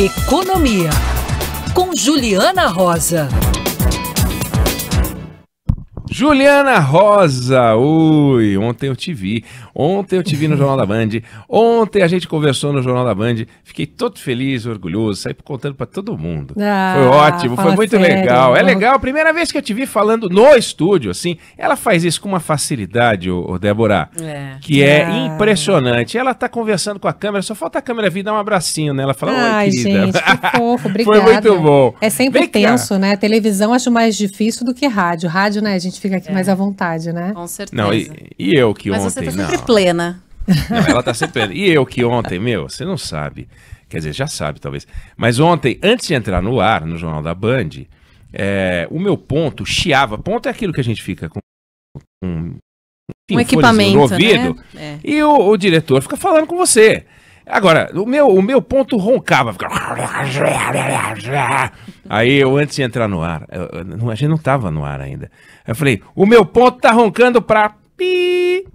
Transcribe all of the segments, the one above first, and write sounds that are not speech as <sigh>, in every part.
Economia, com Juliana Rosa. Juliana Rosa, oi, ontem eu te vi, ontem eu te vi no Jornal da Band, ontem a gente conversou no Jornal da Band, fiquei todo feliz, orgulhoso, saí contando para todo mundo. Ah, foi ótimo, foi muito sério, legal, é legal, primeira vez que eu te vi falando no estúdio, assim, ela faz isso com uma facilidade, ô, ô Débora, é. que é ah. impressionante, ela tá conversando com a câmera, só falta a câmera vir dar um abracinho nela, né? falar, oi querida. gente, que <laughs> fofo, obrigada. Foi muito bom. É sempre Vem tenso, cá. né, televisão acho mais difícil do que rádio, rádio, né, a gente fica aqui é. mais à vontade, né? Com certeza. Não, e, e eu que Mas ontem. Mas você tá sempre não. plena. Não, ela tá sempre plena. E eu que ontem, meu, você não sabe. Quer dizer, já sabe, talvez. Mas ontem, antes de entrar no ar, no Jornal da Band, é, o meu ponto chiava. Ponto é aquilo que a gente fica com. com enfim, um equipamento. No né? ouvido, né? é. E o, o diretor fica falando com você. Agora, o meu, o meu ponto roncava. Aí eu, antes de entrar no ar, eu, a gente não tava no ar ainda. Eu falei, o meu ponto tá roncando pra pi.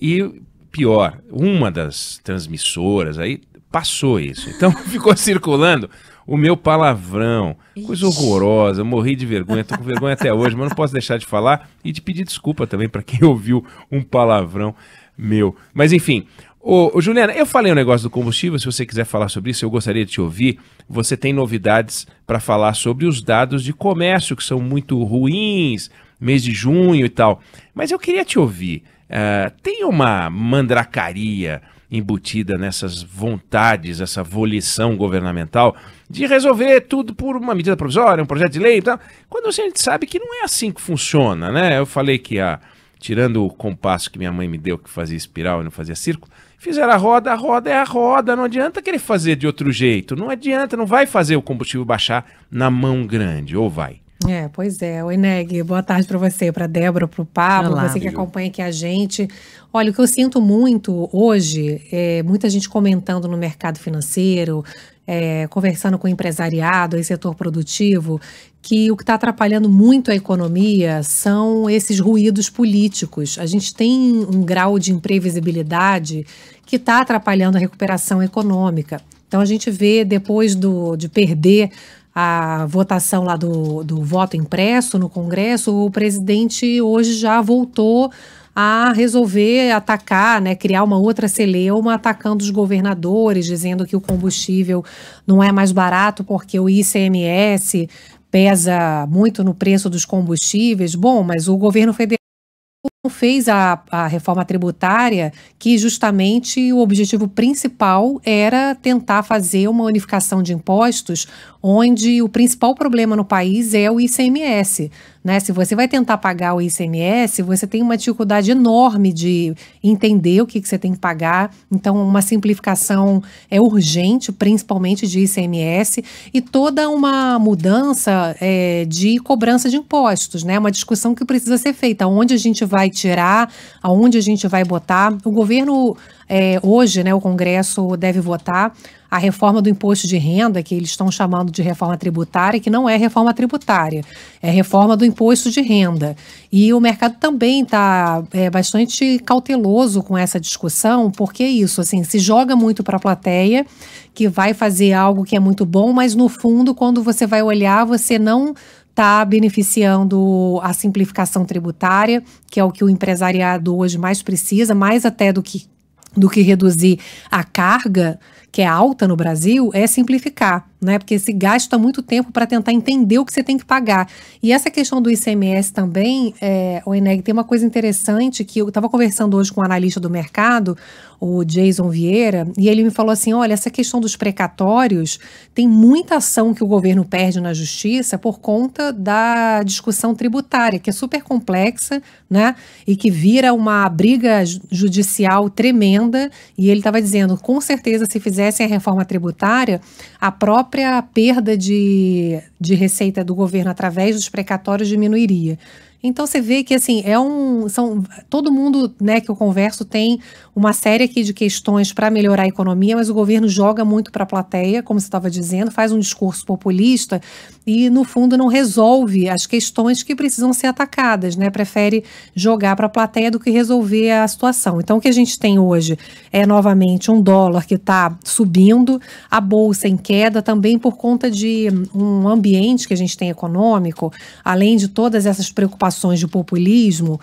E pior, uma das transmissoras aí passou isso. Então <laughs> ficou circulando o meu palavrão. Coisa Ixi. horrorosa, morri de vergonha, tô com vergonha até hoje, mas não posso deixar de falar e de pedir desculpa também para quem <laughs> ouviu um palavrão meu. Mas enfim, Ô, ô, Juliana, eu falei um negócio do combustível, se você quiser falar sobre isso, eu gostaria de te ouvir. Você tem novidades para falar sobre os dados de comércio, que são muito ruins, mês de junho e tal. Mas eu queria te ouvir. Uh, tem uma mandracaria embutida nessas vontades, essa volição governamental de resolver tudo por uma medida provisória, um projeto de lei e tal, quando a gente sabe que não é assim que funciona, né? Eu falei que a. Tirando o compasso que minha mãe me deu, que fazia espiral e não fazia círculo, Fizeram a roda, a roda é a roda, não adianta querer fazer de outro jeito, não adianta, não vai fazer o combustível baixar na mão grande, ou vai. É, pois é. Oi, Neg, boa tarde para você, para Débora, para o Pablo, Olá, você que viu? acompanha aqui a gente. Olha, o que eu sinto muito hoje é muita gente comentando no mercado financeiro, é, conversando com o empresariado, o setor produtivo, que o que está atrapalhando muito a economia são esses ruídos políticos. A gente tem um grau de imprevisibilidade que está atrapalhando a recuperação econômica. Então a gente vê depois do, de perder a votação lá do, do voto impresso no Congresso, o presidente hoje já voltou a resolver atacar, né, criar uma outra celeuma atacando os governadores, dizendo que o combustível não é mais barato porque o ICMS pesa muito no preço dos combustíveis. Bom, mas o governo federal fez a, a, reforma tributária, que justamente o objetivo principal era tentar fazer uma unificação de impostos, onde o principal problema no país é o ICMS. Né? Se você vai tentar pagar o ICMS, você tem uma dificuldade enorme de entender o que, que você tem que pagar. Então, uma simplificação é urgente, principalmente de ICMS, e toda uma mudança é, de cobrança de impostos, né? Uma discussão que precisa ser feita. Onde a gente vai tirar, aonde a gente vai botar. O governo é, hoje, né, o Congresso deve votar a reforma do imposto de renda, que eles estão chamando de reforma tributária, que não é reforma tributária, é reforma do imposto de renda. E o mercado também está é, bastante cauteloso com essa discussão, porque é isso, assim, se joga muito para a plateia, que vai fazer algo que é muito bom, mas no fundo, quando você vai olhar, você não está beneficiando a simplificação tributária, que é o que o empresariado hoje mais precisa, mais até do que do que reduzir a carga que é alta no Brasil é simplificar, né? Porque se gasta muito tempo para tentar entender o que você tem que pagar. E essa questão do ICMS também, é, o Eneg, tem uma coisa interessante que eu estava conversando hoje com um analista do mercado, o Jason Vieira, e ele me falou assim: olha, essa questão dos precatórios tem muita ação que o governo perde na justiça por conta da discussão tributária, que é super complexa, né? E que vira uma briga judicial tremenda. E ele estava dizendo, com certeza, se fizer conhecem a reforma tributária, a própria perda de, de receita do governo através dos precatórios diminuiria. Então você vê que assim é um, são todo mundo, né, que eu converso tem uma série aqui de questões para melhorar a economia, mas o governo joga muito para a plateia, como você estava dizendo, faz um discurso populista e no fundo não resolve as questões que precisam ser atacadas, né? Prefere jogar para a plateia do que resolver a situação. Então o que a gente tem hoje é novamente um dólar que está subindo, a bolsa em queda também por conta de hum, um ambiente que a gente tem econômico, além de todas essas preocupações preocupações de populismo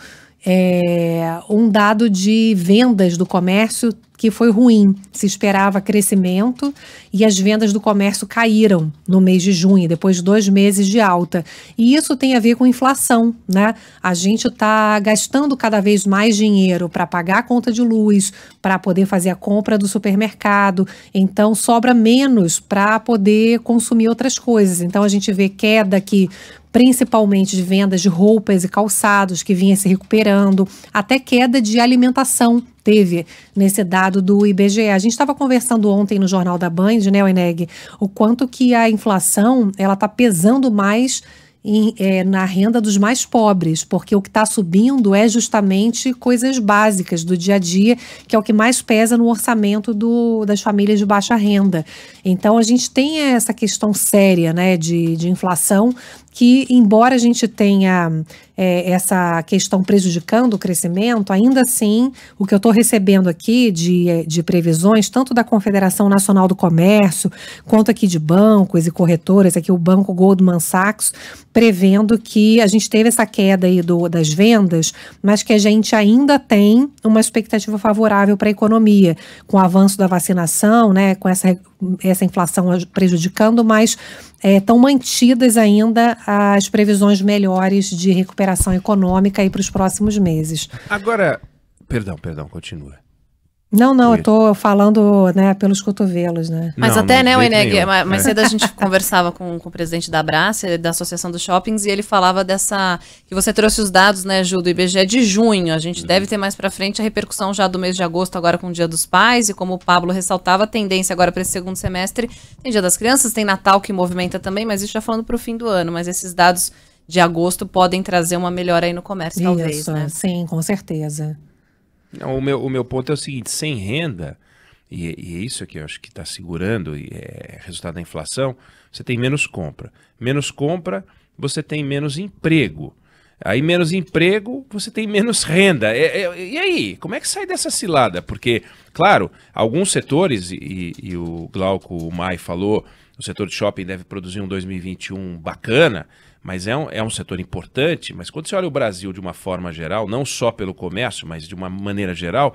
é, um dado de vendas do comércio que foi ruim. Se esperava crescimento e as vendas do comércio caíram no mês de junho, depois de dois meses de alta. E isso tem a ver com inflação, né? A gente está gastando cada vez mais dinheiro para pagar a conta de luz, para poder fazer a compra do supermercado. Então, sobra menos para poder consumir outras coisas. Então, a gente vê queda que principalmente de vendas de roupas e calçados, que vinha se recuperando, até queda de alimentação teve nesse dado do IBGE. A gente estava conversando ontem no Jornal da Band, né, Oeneg, o quanto que a inflação ela está pesando mais em, é, na renda dos mais pobres, porque o que está subindo é justamente coisas básicas do dia a dia, que é o que mais pesa no orçamento do, das famílias de baixa renda. Então a gente tem essa questão séria né, de, de inflação que, embora a gente tenha é, essa questão prejudicando o crescimento, ainda assim, o que eu estou recebendo aqui de, de previsões, tanto da Confederação Nacional do Comércio, quanto aqui de bancos e corretoras, aqui o banco Goldman Sachs, prevendo que a gente teve essa queda aí do, das vendas, mas que a gente ainda tem uma expectativa favorável para a economia, com o avanço da vacinação, né, com essa, essa inflação prejudicando, mas estão é, mantidas ainda as previsões melhores de recuperação econômica para os próximos meses. Agora, perdão, perdão, continua. Não, não, e... eu tô falando né, pelos cotovelos, né? Mas não, até, não, né, o é. mais, cedo a gente <laughs> conversava com, com o presidente da Abraça, da Associação dos Shoppings, e ele falava dessa. que você trouxe os dados, né, Ju, do IBGE de junho. A gente uhum. deve ter mais para frente a repercussão já do mês de agosto, agora com o Dia dos Pais, e como o Pablo ressaltava, a tendência agora para esse segundo semestre tem Dia das Crianças, tem Natal que movimenta também, mas isso já falando para o fim do ano, mas esses dados de agosto podem trazer uma melhora aí no comércio, isso, talvez, né? Sim, com certeza. O meu, o meu ponto é o seguinte: sem renda, e, e é isso que eu acho que está segurando, e é resultado da inflação, você tem menos compra. Menos compra, você tem menos emprego. Aí menos emprego, você tem menos renda. É, é, e aí, como é que sai dessa cilada? Porque, claro, alguns setores, e, e o Glauco Mai falou, o setor de shopping deve produzir um 2021 bacana, mas é um, é um setor importante, mas quando você olha o Brasil de uma forma geral, não só pelo comércio, mas de uma maneira geral,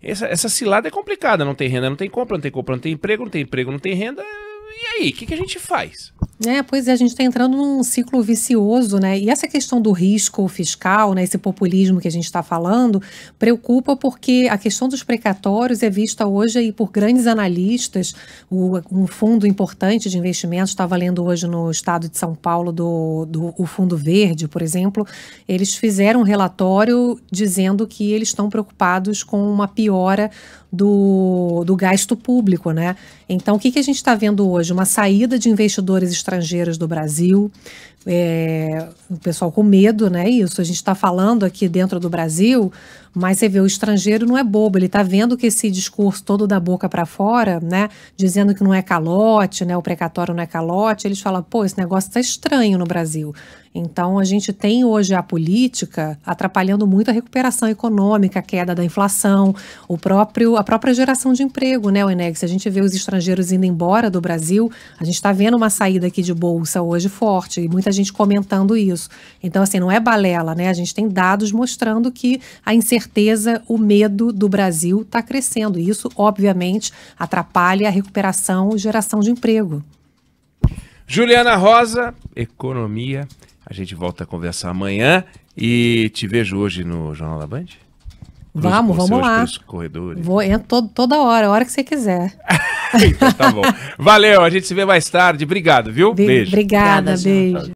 essa, essa cilada é complicada. Não tem renda, não tem compra, não tem compra, não tem emprego, não tem emprego, não tem renda, é e aí, o que, que a gente faz? É, pois é, a gente está entrando num ciclo vicioso, né? E essa questão do risco fiscal, né, esse populismo que a gente está falando, preocupa porque a questão dos precatórios é vista hoje aí por grandes analistas. O, um fundo importante de investimentos estava tá lendo hoje no estado de São Paulo do, do o Fundo Verde, por exemplo, eles fizeram um relatório dizendo que eles estão preocupados com uma piora do, do gasto público, né? Então, o que, que a gente está vendo hoje? hoje uma saída de investidores estrangeiros do Brasil, é, o pessoal com medo, né? Isso, a gente está falando aqui dentro do Brasil, mas você vê, o estrangeiro não é bobo, ele está vendo que esse discurso todo da boca para fora, né? Dizendo que não é calote, né? O precatório não é calote, eles falam, pô, esse negócio está estranho no Brasil. Então, a gente tem hoje a política atrapalhando muito a recuperação econômica, a queda da inflação, o próprio, a própria geração de emprego, né, Eneg? Se a gente vê os estrangeiros indo embora do Brasil, a gente está vendo uma saída aqui de bolsa hoje forte, e muita gente comentando isso. Então, assim, não é balela, né? A gente tem dados mostrando que a incerteza, o medo do Brasil está crescendo. E isso, obviamente, atrapalha a recuperação e geração de emprego. Juliana Rosa, Economia. A gente volta a conversar amanhã e te vejo hoje no Jornal da Band. vamos, vamos lá. Corredores. Vou, entro todo, toda hora, a hora que você quiser. <laughs> então, tá bom. Valeu, a gente se vê mais tarde. Obrigado, viu? Be beijo. Obrigada, Obrigada beijo.